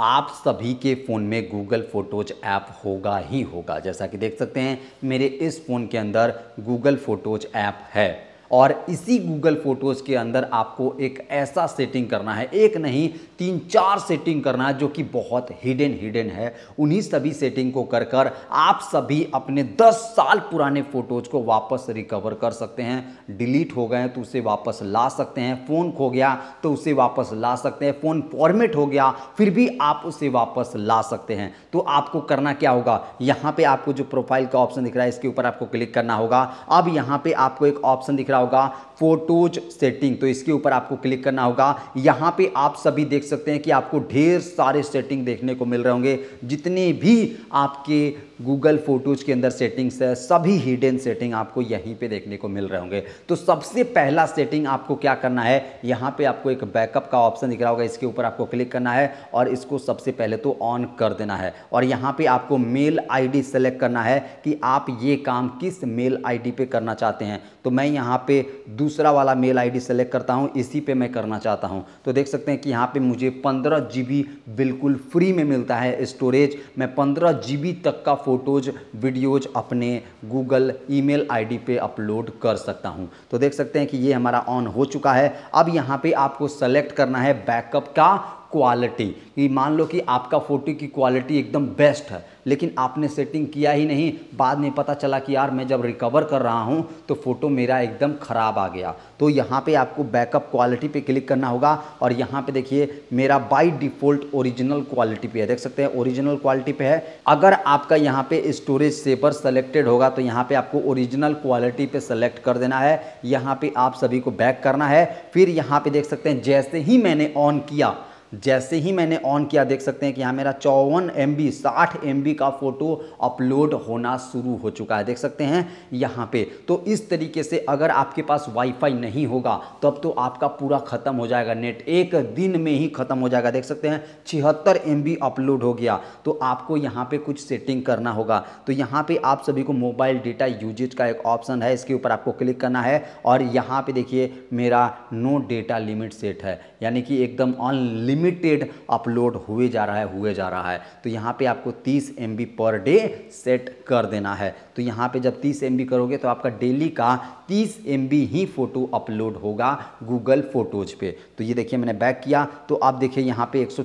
आप सभी के फ़ोन में गूगल फ़ोटोज ऐप होगा ही होगा जैसा कि देख सकते हैं मेरे इस फ़ोन के अंदर गूगल फ़ोटोज ऐप है और इसी गूगल फोटोज़ के अंदर आपको एक ऐसा सेटिंग करना है एक नहीं तीन चार सेटिंग करना है जो कि बहुत हिडन हिडन है उन्हीं सभी सेटिंग को कर कर आप सभी अपने 10 साल पुराने फ़ोटोज़ को वापस रिकवर कर सकते हैं डिलीट हो गए तो उसे वापस ला सकते हैं फ़ोन खो गया तो उसे वापस ला सकते हैं फ़ोन फॉर्मेट हो गया फिर भी आप उसे वापस ला सकते हैं तो आपको करना क्या होगा यहाँ पर आपको जो प्रोफाइल का ऑप्शन दिख रहा है इसके ऊपर आपको क्लिक करना होगा अब यहाँ पर आपको एक ऑप्शन दिख रहा रहा होगा फोटोज सेटिंग तो इसके ऊपर आपको क्लिक करना होगा यहाँ पे आप सभी देख सकते हैं कि आपको ढेर सारे सेटिंग देखने को मिल रहे होंगे जितने भी आपके गूगल फोटोज के अंदर सेटिंग्स है सभी हिडन सेटिंग आपको यहीं पे देखने को मिल रहे होंगे तो सबसे पहला सेटिंग आपको क्या करना है यहाँ पे आपको एक बैकअप का ऑप्शन दिख रहा होगा इसके ऊपर आपको क्लिक करना है और इसको सबसे पहले तो ऑन कर देना है और यहाँ पर आपको मेल आई सेलेक्ट करना है कि आप ये काम किस मेल आई डी करना चाहते हैं तो मैं यहाँ पे दूसरा वाला मेल आईडी सेलेक्ट करता हूँ इसी पे मैं करना चाहता हूँ तो देख सकते हैं कि यहाँ पे मुझे पंद्रह जी बिल्कुल फ्री में मिलता है स्टोरेज मैं पंद्रह जी तक का फ़ोटोज़ वीडियोज अपने गूगल ई मेल आई अपलोड कर सकता हूँ तो देख सकते हैं कि ये हमारा ऑन हो चुका है अब यहाँ पर आपको सेलेक्ट करना है बैकअप का क्वालिटी कि मान लो कि आपका फ़ोटो की क्वालिटी एकदम बेस्ट है लेकिन आपने सेटिंग किया ही नहीं बाद में पता चला कि यार मैं जब रिकवर कर रहा हूँ तो फ़ोटो मेरा एकदम ख़राब आ गया तो यहाँ पे आपको बैकअप क्वालिटी पे क्लिक करना होगा और यहाँ पे देखिए मेरा बाय डिफ़ॉल्ट ओरिजिनल क्वालिटी पे है देख सकते हैं ओरिजिनल क्वालिटी पे है अगर आपका यहाँ पे स्टोरेज सेपर सेलेक्टेड होगा तो यहाँ पे आपको ओरिजिनल क्वालिटी पे सेलेक्ट कर देना है यहाँ पे आप सभी को बैक करना है फिर यहाँ पे देख सकते हैं जैसे ही मैंने ऑन किया जैसे ही मैंने ऑन किया देख सकते हैं कि यहाँ मेरा चौवन एम बी साठ एम बी का फ़ोटो अपलोड होना शुरू हो चुका है देख सकते हैं यहाँ पे तो इस तरीके से अगर आपके पास वाईफाई नहीं होगा तब तो आपका पूरा ख़त्म हो जाएगा नेट एक दिन में ही ख़त्म हो जाएगा देख सकते हैं छिहत्तर एम बी अपलोड हो गया तो आपको यहाँ पर कुछ सेटिंग करना होगा तो यहाँ पर आप सभी को मोबाइल डेटा यूजेज का एक ऑप्शन है इसके ऊपर आपको क्लिक करना है और यहाँ पर देखिए मेरा नो डेटा लिमिट सेट है यानी कि एकदम अनलिमिट लिमिटेड अपलोड हुए जा रहा है हुए जा रहा है तो यहाँ पे आपको 30 एम पर डे सेट कर देना है तो यहाँ पे जब 30 एम करोगे तो आपका डेली का 30 एम ही फ़ोटो अपलोड होगा गूगल फ़ोटोज़ पे तो ये देखिए मैंने बैक किया तो आप देखिए यहाँ पे एक सौ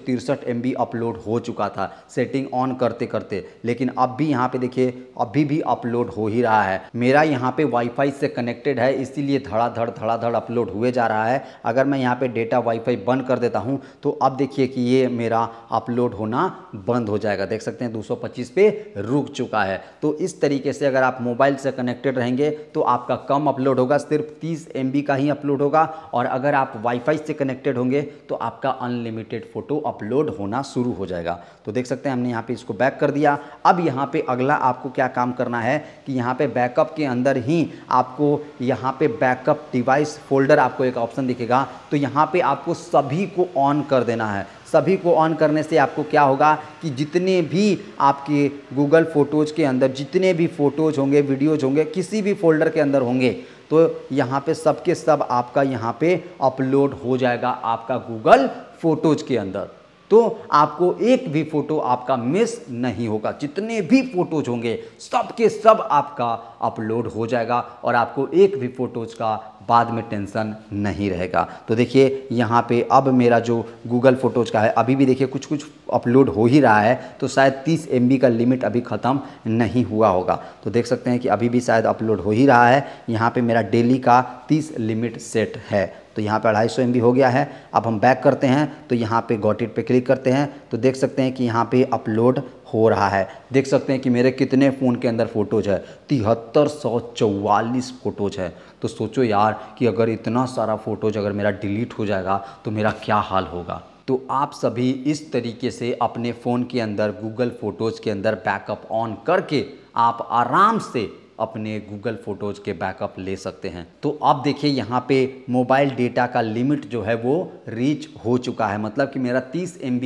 अपलोड हो चुका था सेटिंग ऑन करते करते लेकिन अब भी यहाँ पे देखिए अभी भी अपलोड हो ही रहा है मेरा यहाँ पे वाईफाई से कनेक्टेड है इसीलिए धड़ाधड़ धड़ाधड़ अपलोड हुए जा रहा है अगर मैं यहाँ पे डेटा वाईफाई बंद कर देता हूँ तो अब देखिए कि ये मेरा अपलोड होना बंद हो जाएगा देख सकते हैं 225 पे रुक चुका है तो इस तरीके से अगर आप मोबाइल से कनेक्टेड रहेंगे तो आपका कम अपलोड होगा सिर्फ 30 एम का ही अपलोड होगा और अगर आप वाईफाई से कनेक्टेड होंगे तो आपका अनलिमिटेड फ़ोटो अपलोड होना शुरू हो जाएगा तो देख सकते हैं हमने यहाँ पर इसको बैक कर दिया अब यहाँ पर अगला आपको क्या काम करना है कि यहाँ पर बैकअप के अंदर ही आपको यहाँ पर बैकअप डिवाइस फोल्डर आपको एक ऑप्शन दिखेगा तो यहाँ पर आपको सभी को ऑन कर देना है सभी को ऑन करने से आपको क्या होगा कि जितने भी आपके गूगल फ़ोटोज़ के अंदर जितने भी फ़ोटोज़ होंगे वीडियोज़ होंगे किसी भी फोल्डर के अंदर होंगे तो यहाँ पे सब के सब आपका यहाँ पे अपलोड हो जाएगा आपका गूगल फ़ोटोज़ के अंदर तो आपको एक भी फ़ोटो आपका मिस नहीं होगा जितने भी फ़ोटोज होंगे सब के सब आपका अपलोड हो जाएगा और आपको एक भी फ़ोटोज़ का बाद में टेंशन नहीं रहेगा तो देखिए यहाँ पे अब मेरा जो गूगल फ़ोटोज़ का है अभी भी देखिए कुछ कुछ अपलोड हो ही रहा है तो शायद 30 एम का लिमिट अभी ख़त्म नहीं हुआ होगा तो देख सकते हैं कि अभी भी शायद अपलोड हो ही रहा है यहाँ पे मेरा डेली का 30 लिमिट सेट है तो यहाँ पे अढ़ाई सौ एम हो गया है अब हम बैक करते हैं तो यहाँ पे गॉट इट पे क्लिक करते हैं तो देख सकते हैं कि यहाँ पे अपलोड हो रहा है देख सकते हैं कि मेरे कितने फ़ोन के अंदर फ़ोटोज है तिहत्तर सौ चौवालीस फ़ोटोज है तो सोचो यार कि अगर इतना सारा फ़ोटोज अगर मेरा डिलीट हो जाएगा तो मेरा क्या हाल होगा तो आप सभी इस तरीके से अपने फ़ोन के अंदर गूगल फ़ोटोज़ के अंदर बैकअप ऑन करके आप आराम से अपने गूगल फ़ोटोज़ के बैकअप ले सकते हैं तो आप देखिए यहाँ पे मोबाइल डेटा का लिमिट जो है वो रीच हो चुका है मतलब कि मेरा 30 एम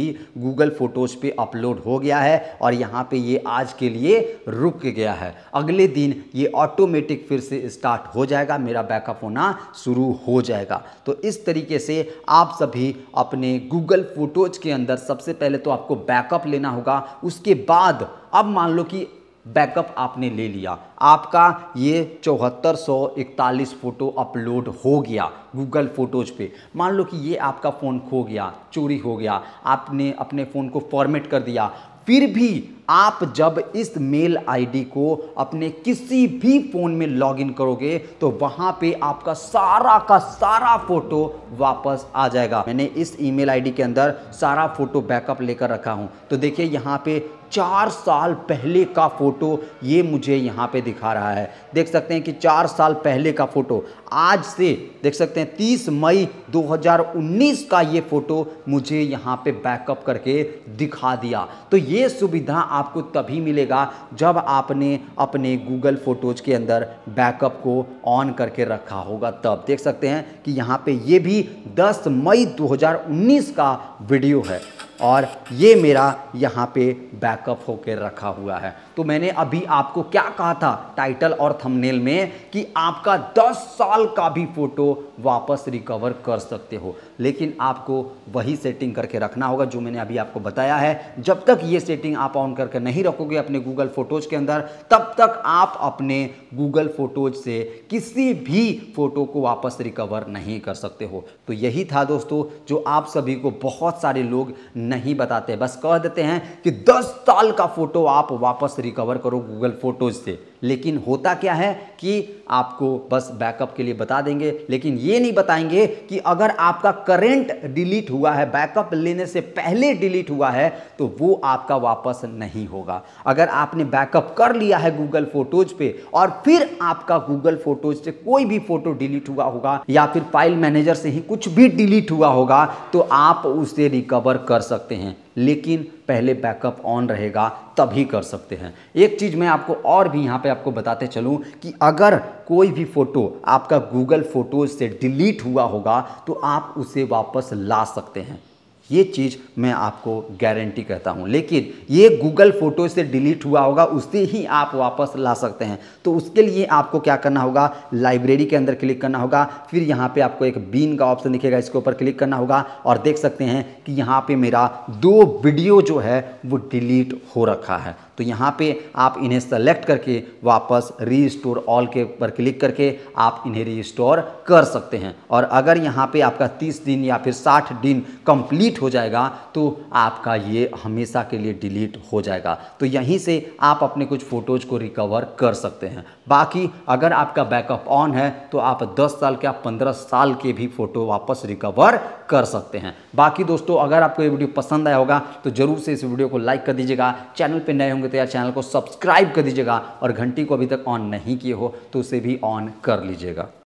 गूगल फ़ोटोज़ पे अपलोड हो गया है और यहाँ पे ये आज के लिए रुक गया है अगले दिन ये ऑटोमेटिक फिर से स्टार्ट हो जाएगा मेरा बैकअप होना शुरू हो जाएगा तो इस तरीके से आप सभी अपने गूगल फ़ोटोज़ के अंदर सबसे पहले तो आपको बैकअप लेना होगा उसके बाद अब मान लो कि बैकअप आपने ले लिया आपका ये चौहत्तर सौ इकतालीस फ़ोटो अपलोड हो गया गूगल फ़ोटोज़ पे मान लो कि ये आपका फ़ोन खो गया चोरी हो गया आपने अपने फ़ोन को फॉर्मेट कर दिया फिर भी आप जब इस मेल आईडी को अपने किसी भी फ़ोन में लॉगिन करोगे तो वहाँ पे आपका सारा का सारा फ़ोटो वापस आ जाएगा मैंने इस ईमेल आईडी के अंदर सारा फ़ोटो बैकअप लेकर रखा हूँ तो देखिए यहाँ पे चार साल पहले का फ़ोटो ये मुझे यहाँ पे दिखा रहा है देख सकते हैं कि चार साल पहले का फ़ोटो आज से देख सकते हैं 30 मई 2019 का ये फ़ोटो मुझे यहाँ पे बैकअप करके दिखा दिया तो ये सुविधा आपको तभी मिलेगा जब आपने अपने गूगल फ़ोटोज़ के अंदर बैकअप को ऑन करके रखा होगा तब देख सकते हैं कि यहाँ पे ये भी 10 मई 2019 का वीडियो है और ये मेरा यहाँ पे बैकअप होकर रखा हुआ है तो मैंने अभी आपको क्या कहा था टाइटल और थंबनेल में कि आपका 10 साल का भी फ़ोटो वापस रिकवर कर सकते हो लेकिन आपको वही सेटिंग करके रखना होगा जो मैंने अभी आपको बताया है जब तक ये सेटिंग आप ऑन करके नहीं रखोगे अपने गूगल फ़ोटोज़ के अंदर तब तक आप अपने गूगल फ़ोटोज़ से किसी भी फ़ोटो को वापस रिकवर नहीं कर सकते हो तो यही था दोस्तों जो आप सभी को बहुत सारे लोग नहीं बताते बस कह देते हैं कि दस साल का फ़ोटो आप वापस रिकवर करो गूगल फ़ोटोज़ से लेकिन होता क्या है कि आपको बस बैकअप के लिए बता देंगे लेकिन ये नहीं बताएंगे कि अगर आपका करंट डिलीट हुआ है बैकअप लेने से पहले डिलीट हुआ है तो वो आपका वापस नहीं होगा अगर आपने बैकअप कर लिया है गूगल फोटोज पे और फिर आपका गूगल फोटोज से कोई भी फोटो डिलीट हुआ होगा या फिर फाइल मैनेजर से ही कुछ भी डिलीट हुआ होगा तो आप उसे रिकवर कर सकते हैं लेकिन पहले बैकअप ऑन रहेगा तभी कर सकते हैं एक चीज़ मैं आपको और भी यहाँ पे आपको बताते चलूं कि अगर कोई भी फ़ोटो आपका गूगल फ़ोटोज़ से डिलीट हुआ होगा तो आप उसे वापस ला सकते हैं ये चीज़ मैं आपको गारंटी कहता हूँ लेकिन ये गूगल फ़ोटो से डिलीट हुआ होगा उससे ही आप वापस ला सकते हैं तो उसके लिए आपको क्या करना होगा लाइब्रेरी के अंदर क्लिक करना होगा फिर यहाँ पे आपको एक बीन का ऑप्शन दिखेगा इसके ऊपर क्लिक करना होगा और देख सकते हैं कि यहाँ पे मेरा दो वीडियो जो है वो डिलीट हो रखा है तो यहाँ पे आप इन्हें सेलेक्ट करके वापस रीस्टोर ऑल के ऊपर क्लिक करके आप इन्हें रीस्टोर कर सकते हैं और अगर यहाँ पे आपका 30 दिन या फिर 60 दिन कंप्लीट डिलीट हो जाएगा तो आपका ये हमेशा के लिए डिलीट हो जाएगा तो यहीं से आप अपने कुछ फ़ोटोज़ को रिकवर कर सकते हैं बाकी अगर आपका बैकअप ऑन है तो आप 10 साल के आप 15 साल के भी फ़ोटो वापस रिकवर कर सकते हैं बाकी दोस्तों अगर आपको ये वीडियो पसंद आया होगा तो ज़रूर से इस वीडियो को लाइक कर दीजिएगा चैनल पर नए होंगे तो यार चैनल को सब्सक्राइब कर दीजिएगा और घंटी को अभी तक ऑन नहीं किए हो तो उसे भी ऑन कर लीजिएगा